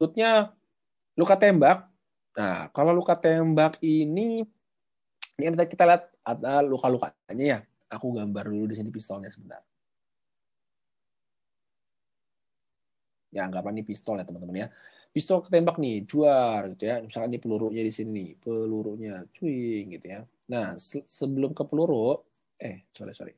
berikutnya luka tembak. Nah, kalau luka tembak ini yang kita, kita lihat ada luka-lukanya ya. Aku gambar dulu di sini pistolnya sebentar. Ya, anggapan ini pistol ya, teman-teman ya. Pistol ketembak nih, juar gitu ya. misalnya ini pelurunya di sini, pelurunya cuing gitu ya. Nah, se sebelum ke peluru, eh, sorry, sorry.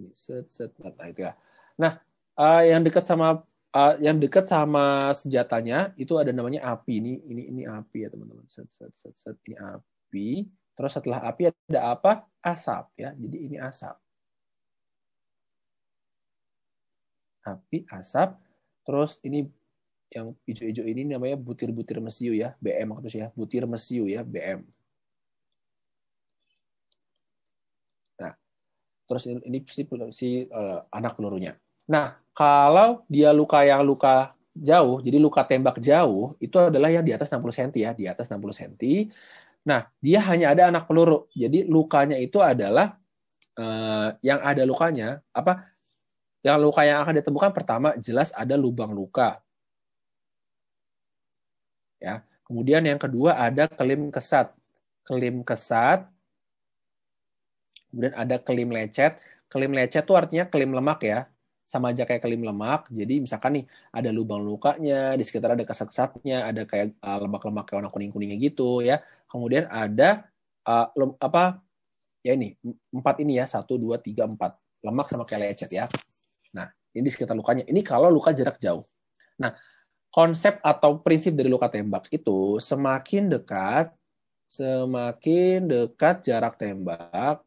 Ini set set mata nah, itu ya. Nah, uh, yang dekat sama uh, yang dekat sama senjatanya itu ada namanya api ini ini ini api ya teman-teman set, set set set ini api terus setelah api ada apa asap ya jadi ini asap api asap terus ini yang hijau-hijau ini namanya butir-butir mesiu ya BM maksudnya ya butir mesiu ya BM nah terus ini si, si uh, anak pelurunya nah kalau dia luka yang luka jauh, jadi luka tembak jauh, itu adalah yang di atas 60 cm ya, di atas 60 cm. Nah, dia hanya ada anak peluru. Jadi lukanya itu adalah eh, yang ada lukanya, apa yang luka yang akan ditemukan pertama jelas ada lubang luka. Ya. Kemudian yang kedua ada kelim kesat. Kelim kesat. Kemudian ada kelim lecet. Kelim lecet itu artinya kelim lemak ya sama aja kayak kelim lemak. Jadi misalkan nih ada lubang lukanya, di sekitar ada kesat-kesatnya, ada kayak uh, lemak-lemak kayak warna kuning-kuningnya gitu ya. Kemudian ada uh, lem, apa ya ini empat ini ya satu dua tiga empat lemak sama kayak lecet ya. Nah ini di sekitar lukanya. Ini kalau luka jarak jauh. Nah konsep atau prinsip dari luka tembak itu semakin dekat semakin dekat jarak tembak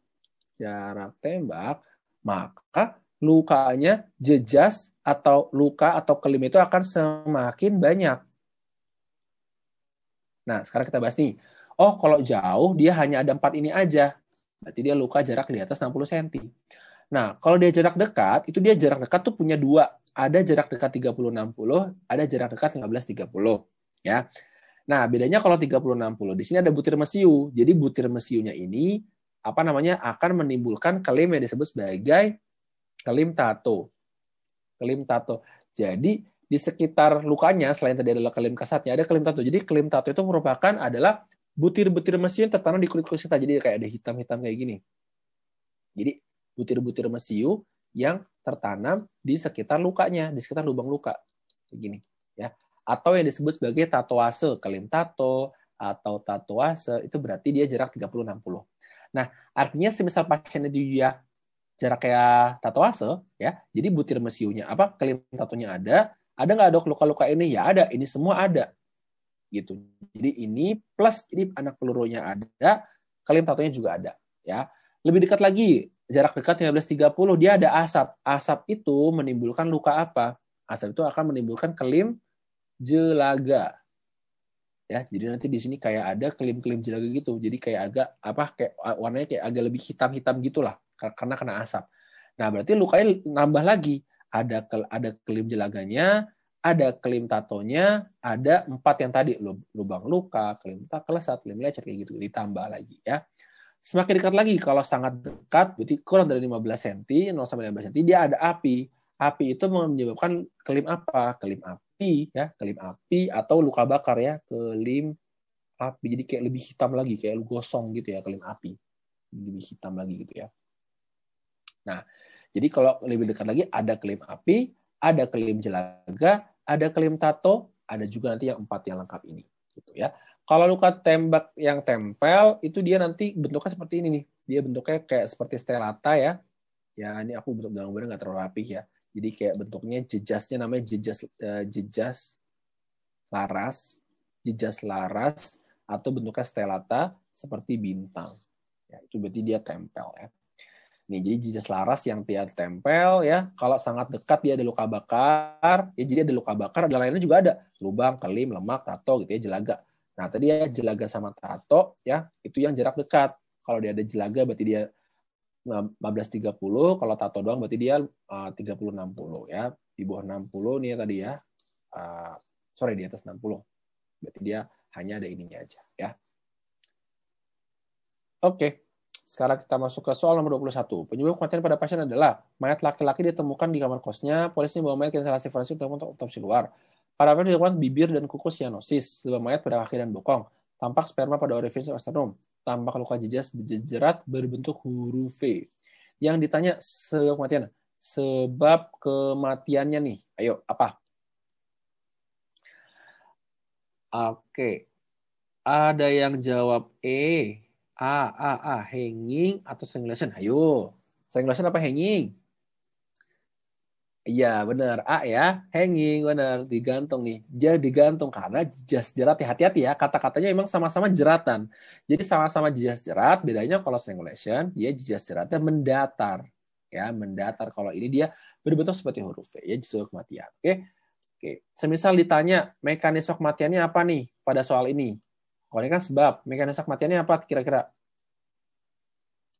jarak tembak maka lukanya jejas atau luka atau kelim itu akan semakin banyak. Nah, sekarang kita bahas nih. Oh, kalau jauh dia hanya ada empat ini aja. Berarti dia luka jarak di atas 60 cm. Nah, kalau dia jarak dekat, itu dia jarak dekat tuh punya dua. Ada jarak dekat 30-60, ada jarak dekat 15-30. Ya. Nah, bedanya kalau 30-60, di sini ada butir mesiu. Jadi butir mesiunya ini apa namanya akan menimbulkan klaim yang disebut sebagai kelim tato. Kelim tato. Jadi di sekitar lukanya selain tadi adalah kelim kasatnya ada kelim tato. Jadi kelim tato itu merupakan adalah butir-butir mesiu yang tertanam di kulit kulit kita. Jadi kayak ada hitam-hitam kayak gini. Jadi butir-butir mesiu yang tertanam di sekitar lukanya, di sekitar lubang luka. Kayak gini, ya. Atau yang disebut sebagai tatoase, kelim tato atau tatoase itu berarti dia jarak 30 60. Nah, artinya semisal pasiennya dia jarak kayak tatoase ya. Jadi butir mesiunya apa kelim tatunya ada, ada nggak ada luka-luka ini? Ya ada, ini semua ada. Gitu. Jadi ini plus ini anak pelurunya ada, kelim tatunya juga ada ya. Lebih dekat lagi, jarak dekat 1530 dia ada asap. Asap itu menimbulkan luka apa? Asap itu akan menimbulkan kelim jelaga. Ya, jadi nanti di sini kayak ada kelim-kelim jelaga gitu. Jadi kayak agak apa kayak warnanya kayak agak lebih hitam-hitam gitulah karena kena asap. Nah, berarti lukanya nambah lagi. Ada ke, ada kelim jelaganya, ada kelim tatonya, ada empat yang tadi lubang luka, kelim tak kelesat, kelim lecet kayak gitu ditambah lagi ya. Semakin dekat lagi kalau sangat dekat berarti kurang dari 15 cm, 0 sampai 15 cm dia ada api. Api itu menyebabkan kelim apa? Kelim api ya, kelim api atau luka bakar ya, kelim api. Jadi kayak lebih hitam lagi, kayak lu gosong gitu ya kelim api. Lebih hitam lagi gitu ya. Nah, jadi kalau lebih dekat lagi ada klaim api, ada klaim jelaga, ada klaim tato, ada juga nanti yang empat yang lengkap ini, gitu ya. Kalau luka tembak yang tempel itu dia nanti bentuknya seperti ini nih. Dia bentuknya kayak seperti stelata ya. Ya ini aku bentuk gambar nggak terlalu rapi ya. Jadi kayak bentuknya jejasnya namanya jejas eh, jejas laras, jejas laras atau bentuknya stelata seperti bintang. Ya, itu berarti dia tempel ya. Nih, jadi jenis selaras yang tidak tempel ya. Kalau sangat dekat dia ada luka bakar, ya jadi ada luka bakar, ada lainnya juga ada. Lubang, kelim, lemak, tato gitu ya, jelaga. Nah, tadi ya jelaga sama tato ya, itu yang jarak dekat. Kalau dia ada jelaga berarti dia 15.30, nah, kalau tato doang berarti dia eh, uh, 30.60 ya. Di bawah 60 nih ya tadi ya. Uh, sorry, di atas 60. Berarti dia hanya ada ininya aja ya. Oke. Okay. Sekarang kita masuk ke soal nomor 21. Penyebab kematian pada pasien adalah mayat laki-laki ditemukan di kamar kosnya, polisi membawa mayat ke instalasi forensik untuk otopsi luar. Para Parameter ditemukan bibir dan kuku sianosis, sebab mayat pada kaki dan bokong. Tampak sperma pada orifice osternum. Tampak luka jejas berjejerat berbentuk huruf V. Yang ditanya sebab kematian. Sebab kematiannya nih. Ayo, apa? Oke. Ada yang jawab E, A, A, A. Hanging atau strangulation? Nah, ayo. Strangulation apa hanging? Iya, benar. A ya. Hanging, benar. Digantung nih. Jadi digantung karena jas jerat. Ya, hati-hati ya, kata-katanya emang sama-sama jeratan. Jadi sama-sama jas jerat, bedanya kalau strangulation, dia jas jeratnya mendatar. Ya, mendatar. Kalau ini dia berbentuk seperti huruf V, ya, sesuai kematian. Oke. Oke. Semisal ditanya mekanisme kematiannya apa nih pada soal ini? Kalau ini kan sebab. Mekanisme kematiannya apa kira-kira?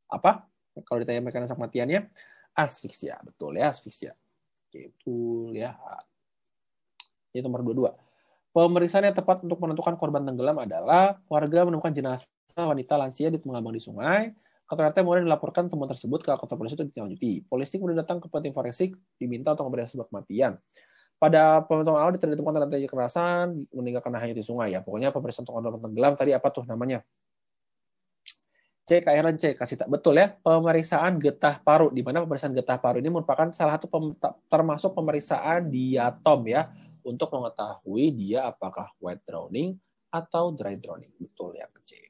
Apa? Kalau ditanya mekanisme kematiannya, asfiksia. Betul ya, asfiksia. Oke, betul ya. Ini nomor 22. Pemeriksaan yang tepat untuk menentukan korban tenggelam adalah warga menemukan jenazah wanita lansia di mengambang di sungai. RT kemudian dilaporkan temuan tersebut ke kantor polisi untuk ditindaklanjuti. Polisi kemudian datang ke penting forensik diminta untuk memberi sebab kematian pada pemotongan awal ditemukan tanda-tanda kekerasan, karena hanya di sungai ya. Pokoknya pemeriksaan tongkol tenggelam tadi apa tuh namanya? C, KRN C, kasih tak betul ya. Pemeriksaan getah paru, di mana pemeriksaan getah paru ini merupakan salah satu pem, termasuk pemeriksaan diatom ya, untuk mengetahui dia apakah wet drowning atau dry drowning. Betul ya, C.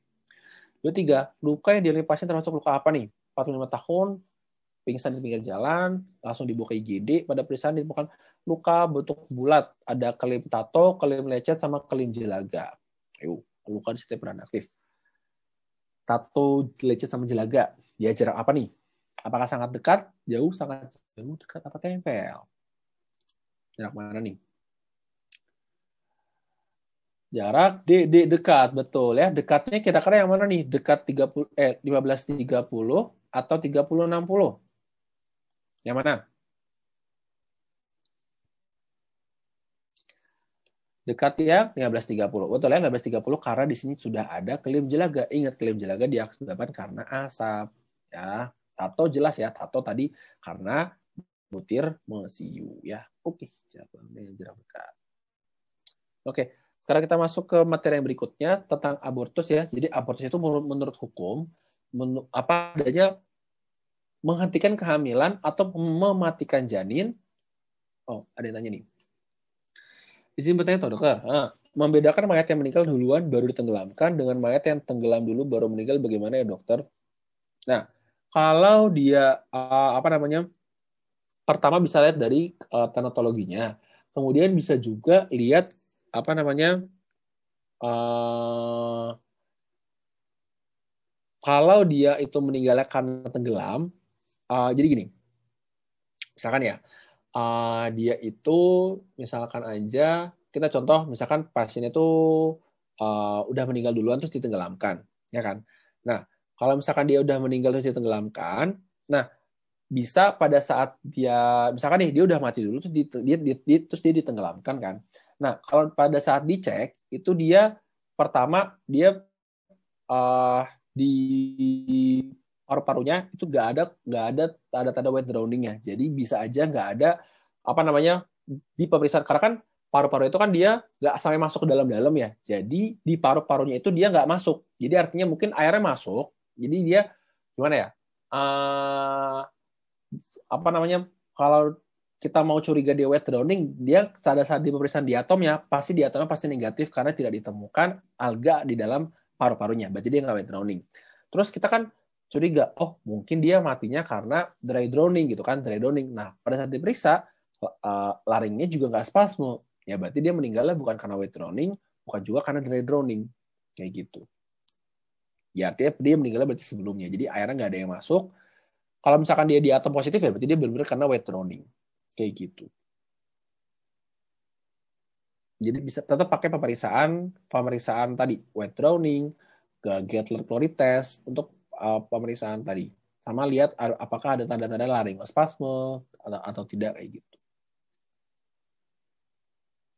Dua, tiga, luka yang dialami pasien termasuk luka apa nih? 45 tahun, pingsan di pinggir jalan, langsung dibuka ke IGD. Pada periksaan ditemukan luka bentuk bulat, ada kelim tato, kelim lecet, sama kelim jelaga. Ayo, luka di setiap peran aktif. Tato, lecet, sama jelaga. Ya jarak apa nih? Apakah sangat dekat, jauh, sangat jauh, dekat, apa tempel? Jarak mana nih? jarak D D dekat betul ya dekatnya kira-kira yang mana nih dekat 30 eh 15 30 atau 30 60 yang mana? Dekat ya 15.30. Betul ya 15.30 karena di sini sudah ada klaim jelaga. Ingat klaim jelaga diakibatkan karena asap. Ya, tato jelas ya. Tato tadi karena butir mesiu ya. Oke, jawabannya jarak dekat. Oke, sekarang kita masuk ke materi yang berikutnya tentang abortus ya. Jadi abortus itu menurut, hukum apa adanya menghentikan kehamilan atau mematikan janin? Oh, ada yang tanya nih. Di sini bertanya, dokter, ah, membedakan mayat yang meninggal duluan baru ditenggelamkan dengan mayat yang tenggelam dulu baru meninggal bagaimana ya dokter? Nah, kalau dia uh, apa namanya? Pertama bisa lihat dari uh, tanatologinya. Kemudian bisa juga lihat apa namanya? Uh, kalau dia itu meninggalnya karena tenggelam, uh, jadi gini misalkan ya uh, dia itu misalkan aja kita contoh misalkan pasien itu uh, eh, udah meninggal duluan terus ditenggelamkan ya kan nah kalau misalkan dia udah meninggal terus ditenggelamkan nah bisa pada saat dia misalkan nih dia udah mati dulu terus dia, dia, dia, dia terus dia ditenggelamkan kan nah kalau pada saat dicek itu dia pertama dia uh, di paru-parunya itu nggak ada nggak ada tanda-tanda wet drowningnya, Jadi bisa aja nggak ada apa namanya di pemeriksaan karena kan paru-paru itu kan dia nggak sampai masuk ke dalam-dalam ya. Jadi di paru-parunya itu dia nggak masuk. Jadi artinya mungkin airnya masuk. Jadi dia gimana ya? Uh, apa namanya? Kalau kita mau curiga dia wet drowning, dia pada saat di pemeriksaan diatomnya pasti diatomnya pasti negatif karena tidak ditemukan alga di dalam paru-parunya. Berarti dia nggak wet drowning. Terus kita kan curiga, oh mungkin dia matinya karena dry drowning gitu kan, dry drowning. Nah, pada saat diperiksa, eh, laringnya juga nggak spasmo Ya berarti dia meninggalnya bukan karena wet drowning, bukan juga karena dry drowning. Kayak gitu. Ya artinya dia meninggalnya berarti sebelumnya. Jadi airnya nggak ada yang masuk. Kalau misalkan dia di atom positif ya berarti dia benar-benar karena wet drowning. Kayak gitu. Jadi bisa tetap pakai pemeriksaan pemeriksaan tadi wet drowning, Gettler chloride test untuk uh, pemeriksaan tadi. Sama lihat apakah ada tanda-tanda laringospasme atau, atau tidak kayak gitu.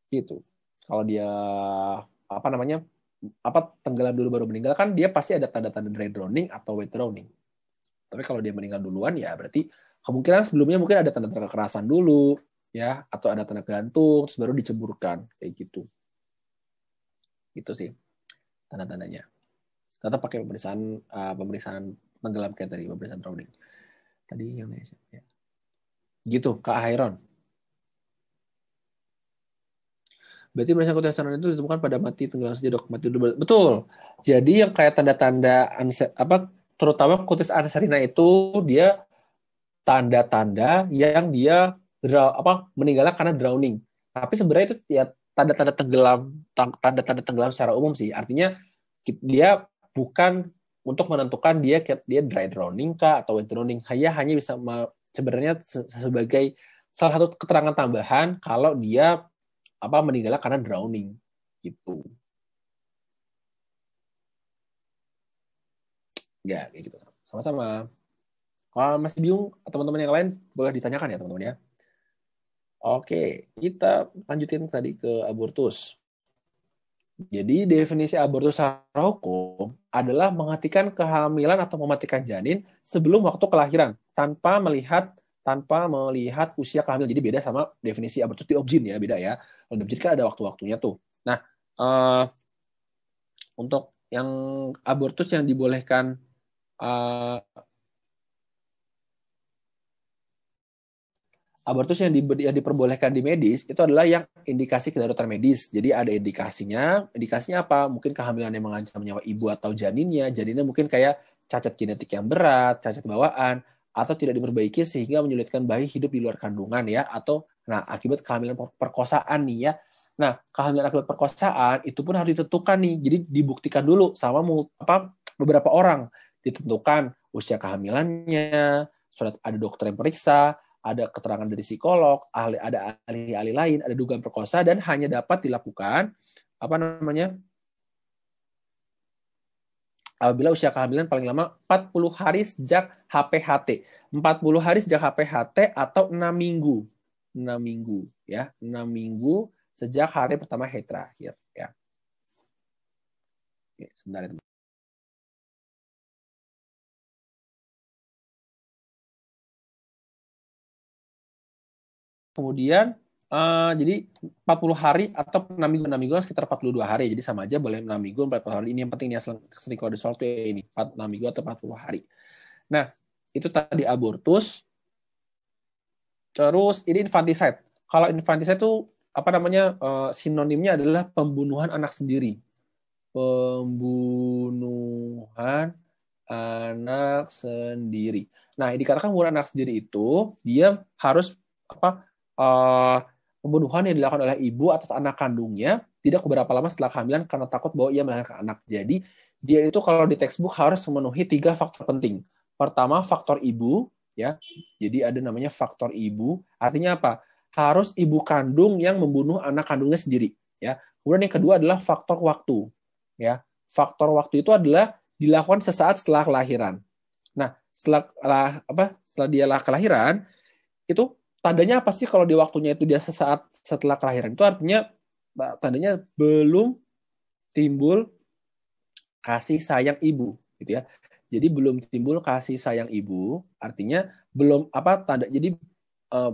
Gitu. Kalau dia apa namanya? apa tenggelam dulu baru meninggal kan dia pasti ada tanda-tanda dry drowning atau wet drowning. Tapi kalau dia meninggal duluan ya berarti kemungkinan sebelumnya mungkin ada tanda-tanda kekerasan dulu ya atau ada tanda gantung terus baru diceburkan kayak gitu. gitu sih tanda-tandanya tetap pakai pemeriksaan uh, pemeriksaan tenggelam kayak tadi pemeriksaan drowning tadi yang ya. gitu kak Hairon Berarti merasa kutilasaran itu ditemukan pada mati tenggelam saja dok mati dulu betul. Jadi yang kayak tanda-tanda apa terutama kutis anserina itu dia tanda-tanda yang dia draw, apa meninggalnya karena drowning. Tapi sebenarnya itu ya tanda-tanda tenggelam tanda-tanda tenggelam secara umum sih. Artinya dia bukan untuk menentukan dia dia dry drowning kah atau wet drowning. Hanya hanya bisa sebenarnya sebagai salah satu keterangan tambahan kalau dia apa meninggal karena drowning gitu. Ya, kayak gitu. Sama-sama. Kalau masih bingung, teman-teman yang lain boleh ditanyakan ya teman-teman ya. Oke, kita lanjutin tadi ke abortus. Jadi definisi abortus secara hukum adalah menghentikan kehamilan atau mematikan janin sebelum waktu kelahiran tanpa melihat tanpa melihat usia kehamilan. Jadi beda sama definisi abortus di objin ya, beda ya. Kalau di objin kan ada waktu-waktunya tuh. Nah, uh, untuk yang abortus yang dibolehkan uh, abortus yang, di, yang diperbolehkan di medis itu adalah yang indikasi kedaruratan medis. Jadi ada indikasinya. Indikasinya apa? Mungkin kehamilan yang mengancam nyawa ibu atau janinnya. Janinnya mungkin kayak cacat genetik yang berat, cacat bawaan, atau tidak diperbaiki sehingga menyulitkan bayi hidup di luar kandungan ya. Atau nah akibat kehamilan perkosaan nih ya. Nah kehamilan akibat perkosaan itu pun harus ditentukan nih. Jadi dibuktikan dulu sama apa, beberapa orang ditentukan usia kehamilannya, surat ada dokter yang periksa, ada keterangan dari psikolog, ahli ada ahli-ahli lain, ada dugaan perkosa dan hanya dapat dilakukan apa namanya? apabila usia kehamilan paling lama 40 hari sejak HPHT. 40 hari sejak HPHT atau 6 minggu. 6 minggu ya, 6 minggu sejak hari pertama haid e terakhir ya. Oke, sebentar ya, teman. kemudian uh, jadi 40 hari atau 6 minggu 6 minggu sekitar 42 hari jadi sama aja boleh 6 minggu 40 hari ini yang penting ya sering kalau di soal tuh ini 6 minggu atau 40 hari nah itu tadi abortus terus ini infanticide kalau infanticide itu apa namanya uh, sinonimnya adalah pembunuhan anak sendiri pembunuhan anak sendiri. Nah, dikatakan pembunuhan anak sendiri itu dia harus apa uh, pembunuhan yang dilakukan oleh ibu atas anak kandungnya tidak beberapa lama setelah kehamilan karena takut bahwa ia melahirkan anak. Jadi dia itu kalau di textbook harus memenuhi tiga faktor penting. Pertama faktor ibu, ya. Jadi ada namanya faktor ibu. Artinya apa? Harus ibu kandung yang membunuh anak kandungnya sendiri, ya. Kemudian yang kedua adalah faktor waktu, ya. Faktor waktu itu adalah dilakukan sesaat setelah kelahiran. Nah, setelah apa? Setelah dia kelahiran, itu tandanya apa sih kalau di waktunya itu dia sesaat setelah kelahiran itu artinya tandanya belum timbul kasih sayang ibu gitu ya jadi belum timbul kasih sayang ibu artinya belum apa tanda jadi eh,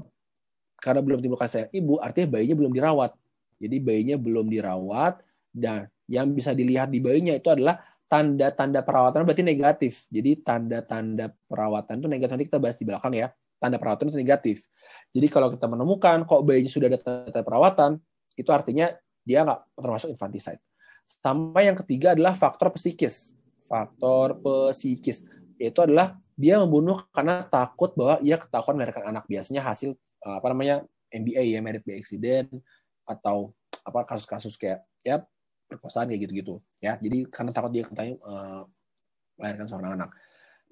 karena belum timbul kasih sayang ibu artinya bayinya belum dirawat jadi bayinya belum dirawat dan yang bisa dilihat di bayinya itu adalah tanda-tanda perawatan berarti negatif jadi tanda-tanda perawatan itu negatif nanti kita bahas di belakang ya tanda perawatan itu negatif. Jadi kalau kita menemukan kok bayinya sudah ada tanda perawatan, itu artinya dia nggak termasuk infanticide. Sama yang ketiga adalah faktor psikis. Faktor psikis yaitu adalah dia membunuh karena takut bahwa ia ketahuan melahirkan anak. Biasanya hasil eh, apa namanya MBA ya, merit by accident atau apa kasus-kasus kayak ya perkosaan kayak gitu-gitu ya. Jadi karena takut dia ketahui uh, melahirkan seorang anak.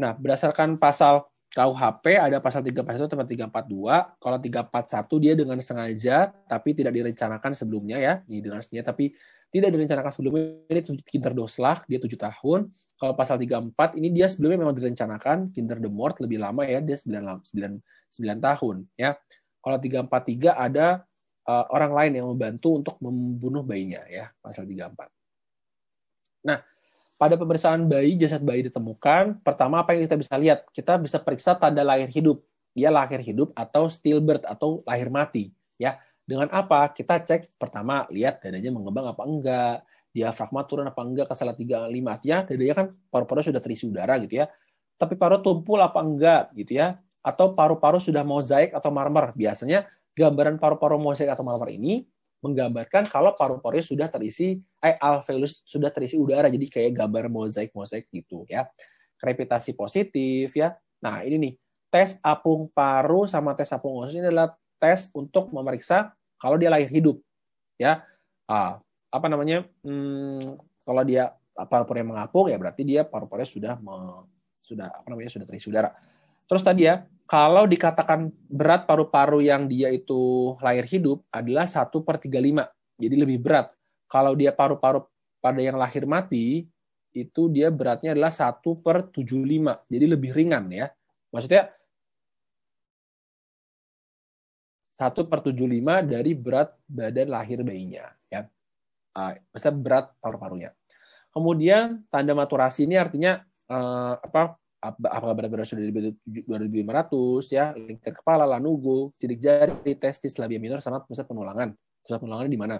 Nah, berdasarkan pasal KUHP ada pasal 341 tempat 342. Kalau 341 dia dengan sengaja tapi tidak direncanakan sebelumnya ya, dengan sengaja tapi tidak direncanakan sebelumnya ini kinderdoslag dia 7 tahun. Kalau pasal 34 ini dia sebelumnya memang direncanakan mort lebih lama ya dia 9 9, 9 tahun ya. Kalau 343 ada uh, orang lain yang membantu untuk membunuh bayinya ya pasal 34. Nah, pada pemeriksaan bayi, jasad bayi ditemukan. Pertama, apa yang kita bisa lihat? Kita bisa periksa tanda lahir hidup. Dia ya, lahir hidup atau stillbirth atau lahir mati. Ya, dengan apa? Kita cek pertama, lihat dadanya mengembang apa enggak, diafragma turun apa enggak ke salah 35. Artinya dadanya kan paru-paru sudah terisi udara gitu ya. Tapi paru tumpul apa enggak gitu ya. Atau paru-paru sudah mozaik atau marmer. Biasanya gambaran paru-paru mozaik atau marmer ini menggambarkan kalau paru-parunya sudah terisi eh alveolus sudah terisi udara jadi kayak gambar mozaik-mozaik gitu ya. Krepitasi positif ya. Nah, ini nih tes apung paru sama tes apung usus ini adalah tes untuk memeriksa kalau dia lahir hidup ya. Ah, apa namanya? Hmm, kalau dia ah, paru-parunya mengapung ya berarti dia paru-parunya sudah me, sudah apa namanya sudah terisi udara. Terus tadi ya kalau dikatakan berat paru-paru yang dia itu lahir hidup adalah 1 per 35, jadi lebih berat. Kalau dia paru-paru pada yang lahir mati, itu dia beratnya adalah 1 per 75, jadi lebih ringan ya. Maksudnya 1 per 75 dari berat badan lahir bayinya. ya ah, Maksudnya berat paru-parunya. Kemudian tanda maturasi ini artinya eh, apa apakah benar-benar sudah di 2.500 ya lingkar kepala lanugo sidik jari testis labia minor sama pusat penulangan pusat penulangannya di mana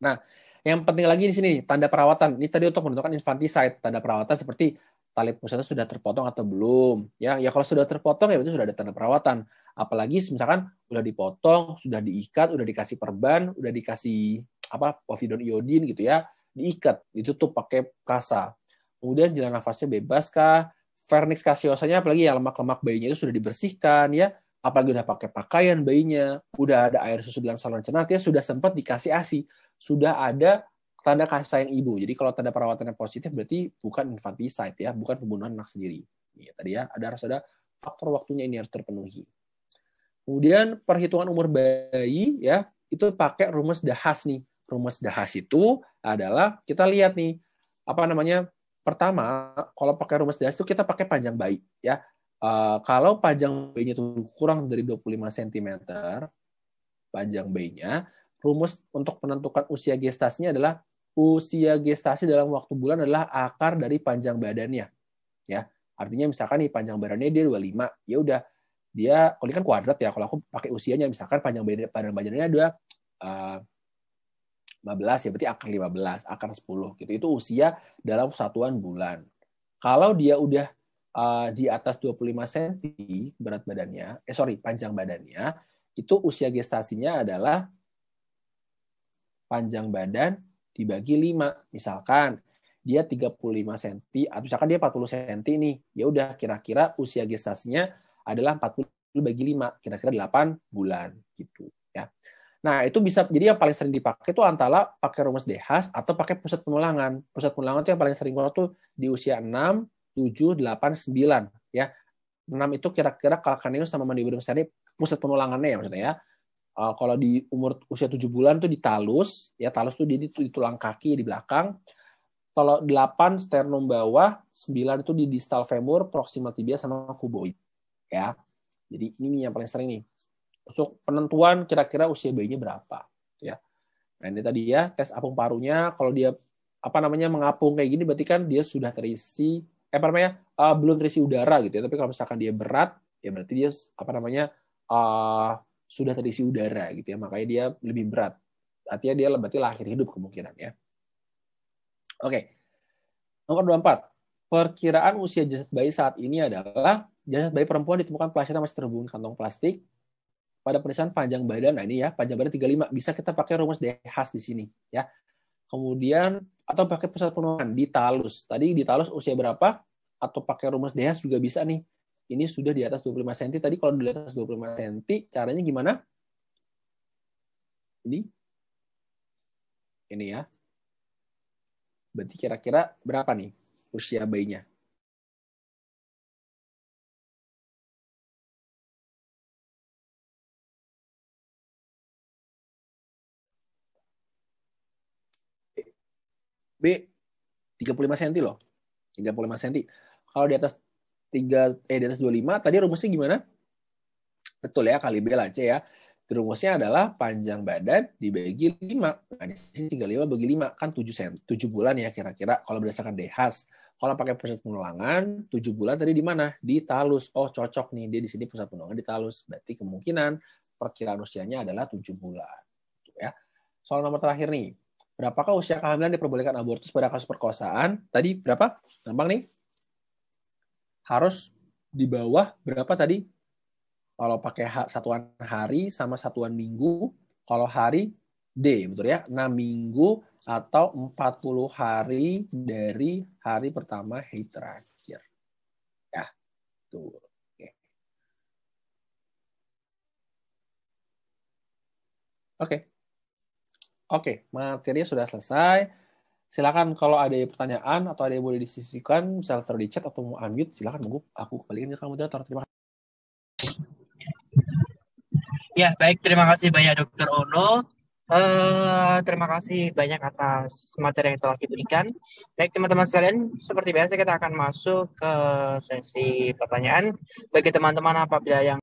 nah yang penting lagi di sini tanda perawatan ini tadi untuk menentukan infanticide tanda perawatan seperti tali pusatnya sudah terpotong atau belum ya ya kalau sudah terpotong ya itu sudah ada tanda perawatan apalagi misalkan sudah dipotong sudah diikat sudah dikasih perban sudah dikasih apa povidon iodin gitu ya diikat ditutup pakai kasa kemudian jalan nafasnya bebas kah vernix kasiosanya apalagi ya lemak-lemak bayinya itu sudah dibersihkan ya apalagi udah pakai pakaian bayinya udah ada air susu dalam saluran cerna artinya sudah sempat dikasih asi sudah ada tanda kasih sayang ibu jadi kalau tanda perawatan yang positif berarti bukan infanticide ya bukan pembunuhan anak sendiri ya, tadi ya ada harus ada faktor waktunya ini harus terpenuhi kemudian perhitungan umur bayi ya itu pakai rumus dahas nih rumus dahas itu adalah kita lihat nih apa namanya Pertama, kalau pakai rumus das itu kita pakai panjang bayi ya. Uh, kalau panjang bayinya itu kurang dari 25 cm panjang bayinya, rumus untuk menentukan usia gestasinya adalah usia gestasi dalam waktu bulan adalah akar dari panjang badannya. Ya. Artinya misalkan nih panjang badannya dia 25, ya udah dia kalau ini kan kuadrat ya, kalau aku pakai usianya misalkan panjang badan, badannya dua eh, 15 ya berarti akar 15, akar 10 gitu. Itu usia dalam satuan bulan. Kalau dia udah uh, di atas 25 cm berat badannya, eh sorry, panjang badannya, itu usia gestasinya adalah panjang badan dibagi 5. Misalkan dia 35 cm atau misalkan dia 40 cm nih. Ya udah kira-kira usia gestasinya adalah 40 bagi 5, kira-kira 8 bulan gitu ya. Nah, itu bisa jadi yang paling sering dipakai itu antara pakai rumus dehas atau pakai pusat penulangan. Pusat penulangan itu yang paling sering banget tuh di usia 6, 7, 8, 9 ya. 6 itu kira-kira kalkanius sama mandibulum seri pusat penulangannya ya maksudnya ya. Uh, kalau di umur usia 7 bulan tuh di talus, ya talus tuh di, di tulang kaki di belakang. Kalau 8 sternum bawah, 9 itu di distal femur, proximal tibia sama kuboid ya. Jadi ini yang paling sering nih untuk penentuan kira-kira usia bayinya berapa gitu ya nah ini tadi ya tes apung parunya kalau dia apa namanya mengapung kayak gini berarti kan dia sudah terisi eh apa namanya uh, belum terisi udara gitu ya tapi kalau misalkan dia berat ya berarti dia apa namanya uh, sudah terisi udara gitu ya makanya dia lebih berat artinya dia berarti lahir hidup kemungkinan ya oke okay. nomor 24 perkiraan usia jasad bayi saat ini adalah jasad bayi perempuan ditemukan plastik masih terhubung kantong plastik pada penulisan panjang badan. Nah ini ya, panjang badan 35. Bisa kita pakai rumus dehas di sini ya. Kemudian atau pakai pusat penuhan di talus. Tadi di talus usia berapa? Atau pakai rumus dehas juga bisa nih. Ini sudah di atas 25 cm. Tadi kalau di atas 25 cm, caranya gimana? Ini. Ini ya. Berarti kira-kira berapa nih usia bayinya? B 35 cm loh. 35 cm. Kalau di atas 3 eh di atas 25 tadi rumusnya gimana? Betul ya kali B lah C ya. Rumusnya adalah panjang badan dibagi 5. Nah, di sini 35 bagi 5 kan 7 cm. 7 bulan ya kira-kira kalau berdasarkan DHAS. Kalau pakai pusat penulangan, 7 bulan tadi di mana? Di talus. Oh, cocok nih dia di sini pusat penulangan di talus. Berarti kemungkinan perkiraan usianya adalah 7 bulan. Gitu ya. Soal nomor terakhir nih. Berapakah usia kehamilan diperbolehkan abortus pada kasus perkosaan? Tadi berapa? Gampang nih. Harus di bawah berapa tadi? Kalau pakai satuan hari sama satuan minggu, kalau hari D, betul ya? 6 minggu atau 40 hari dari hari pertama haid terakhir. Ya, tuh. Oke. Oke. Oke, materi sudah selesai. Silakan kalau ada pertanyaan atau ada yang boleh disisikan, bisa taruh di chat atau mau unmute, silakan monggo aku kembalikan ke kamu moderator. Terima kasih. Ya, baik. Terima kasih banyak Dokter Ono. Uh, terima kasih banyak atas materi yang telah diberikan. Baik teman-teman sekalian, seperti biasa kita akan masuk ke sesi pertanyaan. Bagi teman-teman apabila yang